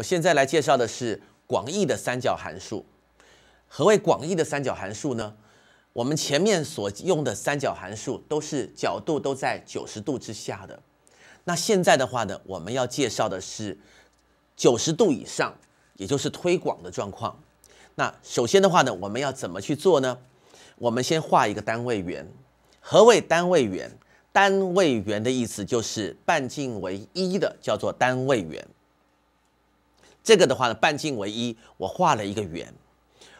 我现在来介绍的是广义的三角函数。何为广义的三角函数呢？我们前面所用的三角函数都是角度都在九十度之下的。那现在的话呢，我们要介绍的是九十度以上，也就是推广的状况。那首先的话呢，我们要怎么去做呢？我们先画一个单位圆。何为单位圆？单位圆的意思就是半径为一的，叫做单位圆。这个的话呢，半径为一，我画了一个圆，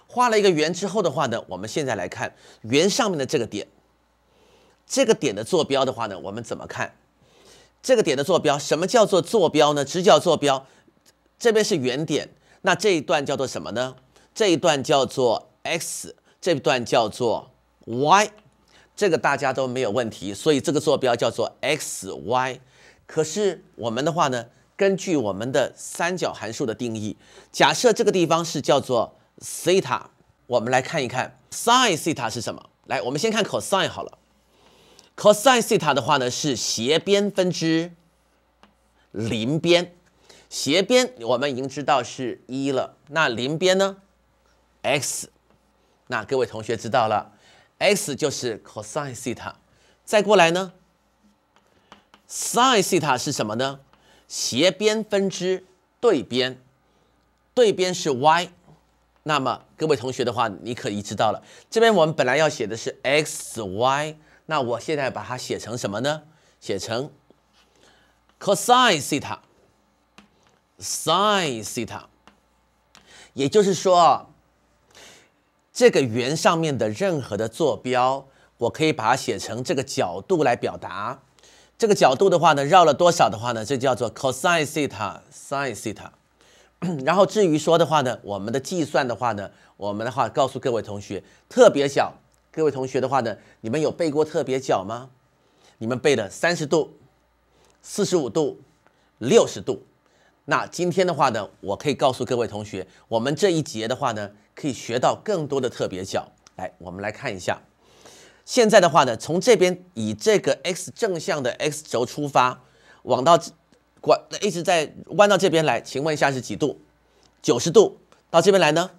画了一个圆之后的话呢，我们现在来看圆上面的这个点，这个点的坐标的话呢，我们怎么看这个点的坐标？什么叫做坐标呢？直角坐标，这边是原点，那这一段叫做什么呢？这一段叫做 x，这段叫做 y，这个大家都没有问题，所以这个坐标叫做 xy。可是我们的话呢？根据我们的三角函数的定义，假设这个地方是叫做西塔，我们来看一看 sin 西塔是什么。来，我们先看 cosine 好了。cosine 西塔的话呢，是斜边分之邻边。斜边我们已经知道是一了，那邻边呢 x。那各位同学知道了，x 就是 cosine 西塔。再过来呢，sin 西塔是什么呢？斜边分支对边，对边是 y，那么各位同学的话，你可以知道了。这边我们本来要写的是 x y，那我现在把它写成什么呢？写成 cosine 西塔，sin 西塔。也就是说，这个圆上面的任何的坐标，我可以把它写成这个角度来表达。这个角度的话呢，绕了多少的话呢？这叫做 cosine theta sine theta。然后至于说的话呢，我们的计算的话呢，我们的话告诉各位同学，特别角。各位同学的话呢，你们有背过特别角吗？你们背的三十度、四十五度、六十度。那今天的话呢，我可以告诉各位同学，我们这一节的话呢，可以学到更多的特别角。来，我们来看一下。现在的话呢，从这边以这个 x 正向的 x 轴出发，往到，管，一直在弯到这边来，请问一下是几度？九十度到这边来呢？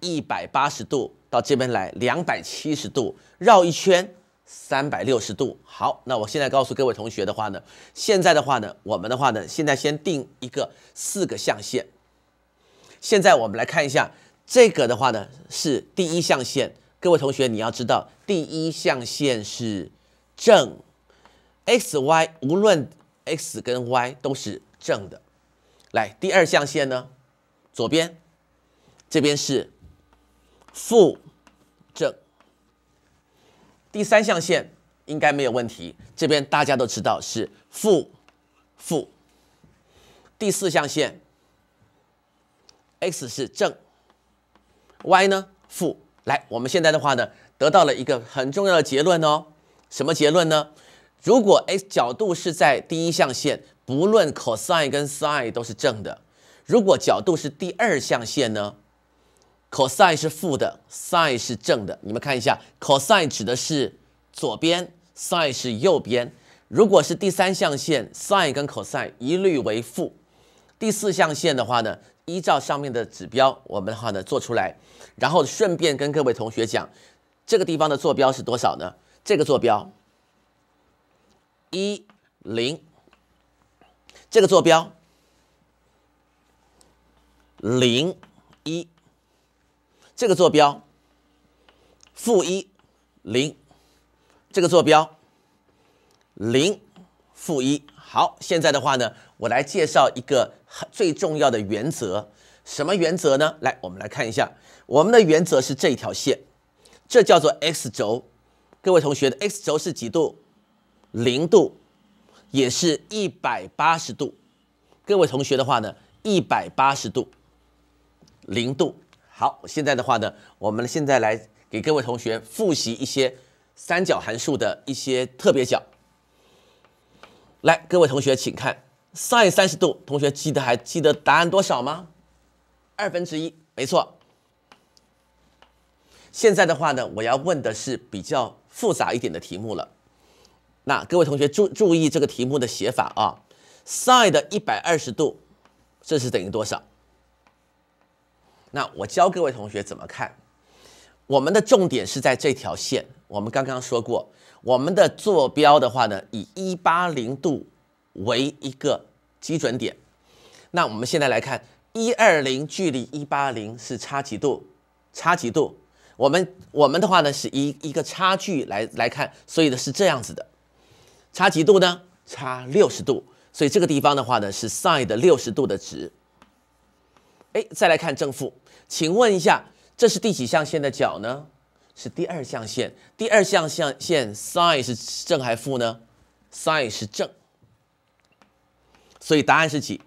一百八十度到这边来，两百七十度绕一圈，三百六十度。好，那我现在告诉各位同学的话呢，现在的话呢，我们的话呢，现在先定一个四个象限。现在我们来看一下，这个的话呢是第一象限。各位同学，你要知道，第一象限是正 x、y，无论 x 跟 y 都是正的。来，第二象限呢？左边这边是负正。第三象限应该没有问题，这边大家都知道是负负。第四象限 x 是正，y 呢负。来，我们现在的话呢，得到了一个很重要的结论哦。什么结论呢？如果 x 角度是在第一象限，不论 cosine 跟 sine 都是正的。如果角度是第二象限呢，cosine 是负的，sine 是正的。你们看一下，cosine 指的是左边，sine 是右边。如果是第三象限，sine 跟 cosine 一律为负。第四象限的话呢，依照上面的指标，我们的话呢做出来，然后顺便跟各位同学讲，这个地方的坐标是多少呢？这个坐标一零，这个坐标零一，这个坐标负一零，这个坐标零。负一。好，现在的话呢，我来介绍一个最重要的原则，什么原则呢？来，我们来看一下，我们的原则是这一条线，这叫做 x 轴。各位同学的 x 轴是几度？零度，也是一百八十度。各位同学的话呢，一百八十度，零度。好，现在的话呢，我们现在来给各位同学复习一些三角函数的一些特别角。来，各位同学，请看 sin 三十度。同学记得还记得答案多少吗？二分之一，没错。现在的话呢，我要问的是比较复杂一点的题目了。那各位同学注注意这个题目的写法啊，sin 一百二十度，这是等于多少？那我教各位同学怎么看，我们的重点是在这条线。我们刚刚说过，我们的坐标的话呢，以一八零度为一个基准点。那我们现在来看，一二零距离一八零是差几度？差几度？我们我们的话呢，是一一个差距来来看，所以呢是这样子的，差几度呢？差六十度。所以这个地方的话呢，是 sine 六十度的值。哎，再来看正负，请问一下，这是第几象限的角呢？是第二象限，第二象象限，sin 是正还负呢？sin 是正，所以答案是几？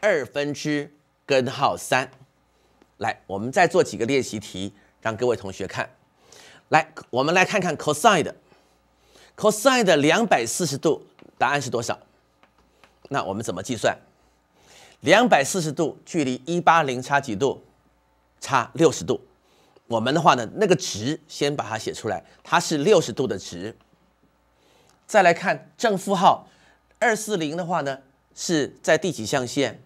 二分之根号三。来，我们再做几个练习题，让各位同学看。来，我们来看看 cosine 的，cosine 的两百四十度，答案是多少？那我们怎么计算？两百四十度距离一八零差几度？差六十度。我们的话呢，那个值先把它写出来，它是六十度的值。再来看正负号，二四零的话呢是在第几象限？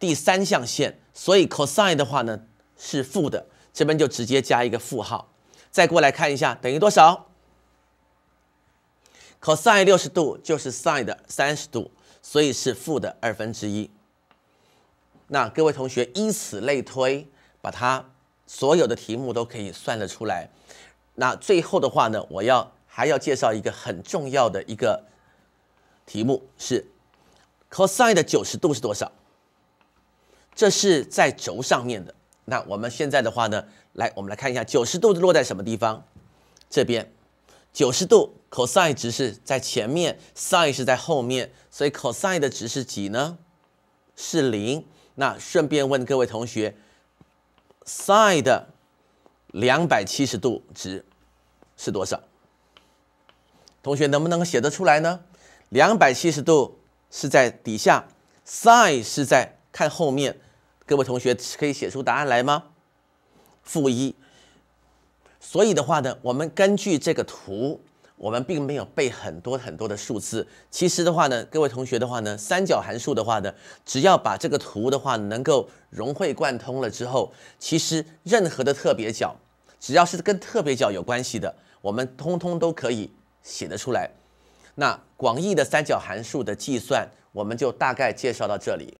第三象限，所以 cosine 的话呢是负的，这边就直接加一个负号。再过来看一下等于多少？cosine 六十度就是 sin 三十度，所以是负的二分之一。那各位同学依此类推把它。所有的题目都可以算得出来。那最后的话呢，我要还要介绍一个很重要的一个题目是 cosine 的九十度是多少？这是在轴上面的。那我们现在的话呢，来我们来看一下九十度落在什么地方？这边九十度 cosine 值是在前面，sin 是在后面，所以 cosine 的值是几呢？是零。那顺便问各位同学。sin 的两百七十度值是多少？同学能不能写得出来呢？两百七十度是在底下，sin 是在看后面。各位同学可以写出答案来吗？负一。所以的话呢，我们根据这个图。我们并没有背很多很多的数字。其实的话呢，各位同学的话呢，三角函数的话呢，只要把这个图的话能够融会贯通了之后，其实任何的特别角，只要是跟特别角有关系的，我们通通都可以写得出来。那广义的三角函数的计算，我们就大概介绍到这里。